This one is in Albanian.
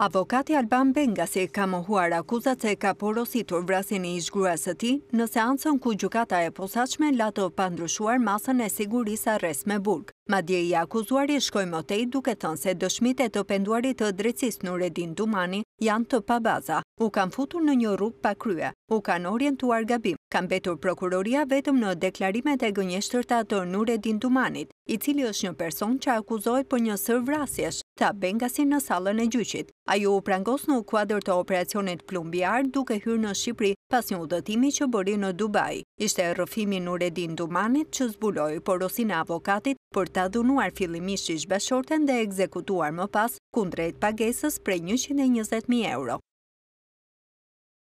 Avokati Alban Benga se ka mohuar akuzat se ka porositur vrasin i ishgrua së ti në seansën ku gjukata e posaqme lato pandrushuar masën e sigurisa res me burg. Ma dje i akuzuari shkoj motej duke thënë se dëshmite të penduarit të drecis në redin Dumani janë të pabaza, u kam futur në një rrug pa krye, u kam orientuar gabim, kam betur prokuroria vetëm në deklarimet e gënjeshtërta të në redin Dumanit, i cili është një person që akuzoj për një sër vrasjesh, ta bengasin në salën e gjyqit. ju u prangos në kuadrë të operacionit plumbjar duke hyrë në Shqipëri pas një udhëtimi që bëri në Dubai. Ishte rëfimi në redin Dumanit që zbuloj porosin avokatit për të adhunuar fillimisht që ishbashorten dhe ekzekutuar më pas kundrejt pagesës prej 120.000 euro.